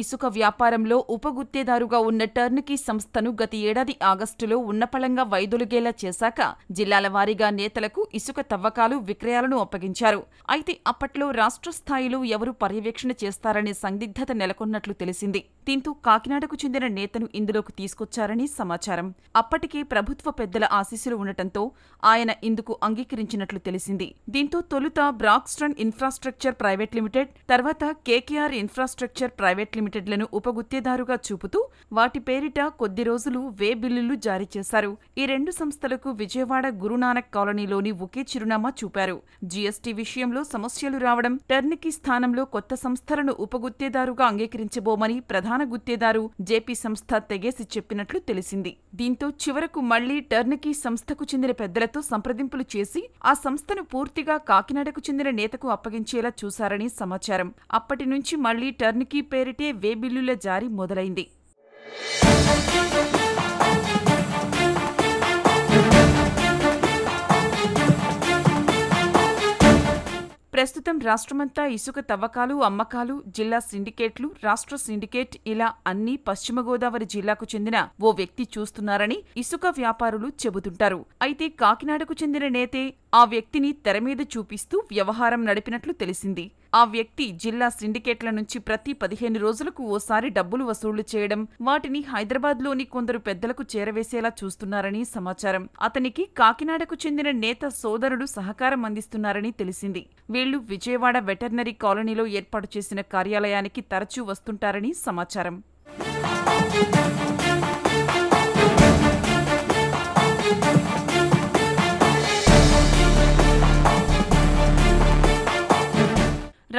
ఇసుక వ్యాపారంలో ఉపగుత్తేదారుగా ఉన్న టర్నికీ సంస్థను గత ఏడాది ఆగస్టులో ఉన్నపళంగా వైదొలిగేలా చేశాక జిల్లాల వారీగా నేతలకు ఇసుక తవ్వకాలు విక్రయాలను అప్పగించారు అయితే అప్పట్లో రాష్ట్ర స్థాయిలో ఎవరు పర్యవేక్షణ చేస్తారనే సందిగ్ధత నెలకొన్నట్లు తెలిసింది దీంతో కాకినాడకు చెందిన నేతను ఇందులోకి తీసుకొచ్చారని సమాచారం అప్పటికే ప్రభుత్వ పెద్దల ఆశీస్సులు ఉండటంతో ఆయన ఇందుకు అంగీకరించినట్లు తెలిసింది దీంతో తొలుత బ్రాక్స్టన్ ఇన్ఫ్రాస్ట్రక్చర్ ప్రైవేట్ లిమిటెడ్ తర్వాత కేకేఆర్ ఇన్ఫ్రాస్ట్రక్చర్ ప్రైవేట్ లిమిటెడ్ లిమిటెడ్లను గుత్తేదారుగా చూపుతూ వాటి పేరిట కొద్ది రోజులు వే బిల్లులు జారీ చేశారు ఈ రెండు సంస్థలకు విజయవాడ గురునానక్ కాలనీలోని ఒకే చిరునామా చూపారు జీఎస్టీ విషయంలో సమస్యలు రావడం టర్నికి స్థానంలో కొత్త సంస్థలను ఉప గుత్తేదారుగా అంగీకరించబోమని ప్రధాన గుత్తేదారు జేపీ సంస్థ తెగేసి చెప్పినట్లు తెలిసింది దీంతో చివరకు మళ్లీ టర్నికి సంస్థకు చెందిన పెద్దలతో సంప్రదింపులు చేసి ఆ సంస్థను పూర్తిగా కాకినాడకు చెందిన నేతకు అప్పగించేలా చూశారని సమాచారం అప్పటి నుంచి మళ్లీ టర్నికి పేరిటే వే బిల్లుల జారీ మొదలైంది ప్రస్తుతం రాష్ట్రమంతా ఇసుక తవ్వకాలు అమ్మకాలు జిల్లా సిండికేట్లు రాష్ట్ర సిండికేట్ ఇలా అన్ని పశ్చిమ గోదావరి జిల్లాకు చెందిన ఓ వ్యక్తి చూస్తున్నారని ఇసుక వ్యాపారులు చెబుతుంటారు అయితే కాకినాడకు చెందిన నేతే ఆ వ్యక్తిని తెరమీద చూపిస్తూ వ్యవహారం నడిపినట్లు తెలిసింది ఆ వ్యక్తి జిల్లా సిండికేట్ల నుంచి ప్రతి పదిహేను రోజులకు ఓసారి డబ్బులు వసూళ్లు చేయడం వాటిని హైదరాబాద్లోని కొందరు పెద్దలకు చేరవేసేలా చూస్తున్నారని సమాచారం అతనికి కాకినాడకు చెందిన నేత సోదరుడు సహకారం అందిస్తున్నారని తెలిసింది వీళ్లు విజయవాడ వెటర్నరీ కాలనీలో ఏర్పాటు చేసిన కార్యాలయానికి తరచూ వస్తుంటారని సమాచారం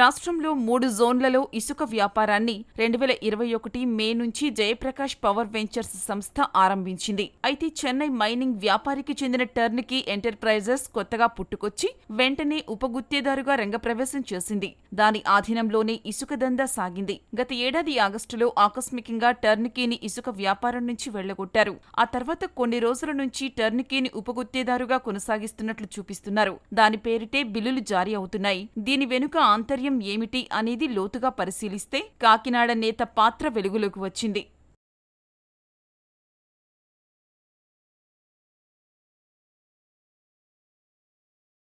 రాష్ట్రంలో మూడు జోన్లలో ఇసుక వ్యాపారాన్ని రెండు వేల ఇరవై ఒకటి మే నుంచి జయప్రకాష్ పవర్ వెంచర్స్ సంస్థ ఆరంభించింది అయితే చెన్నై మైనింగ్ వ్యాపారికి చెందిన టర్న్కి ఎంటర్ప్రైజెస్ కొత్తగా పుట్టుకొచ్చి వెంటనే ఉపగుత్తేదారుగా రంగప్రవేశం చేసింది దాని ఆధీనంలోనే ఇసుక దందా సాగింది గత ఏడాది ఆగస్టులో ఆకస్మికంగా టర్న్కీని ఇసుక వ్యాపారం నుంచి వెళ్లగొట్టారు ఆ తర్వాత కొన్ని రోజుల నుంచి టర్న్కీని ఉపగుత్తేదారుగా కొనసాగిస్తున్నట్లు చూపిస్తున్నారు దాని పేరిటే బిల్లులు జారీ అవుతున్నాయి దీని వెనుక ఆంతర్యం ఏమిటి అనేది లోతుగా పరిశీలిస్తే కాకినాడ నేత పాత్ర వెలుగులోకి వచ్చింది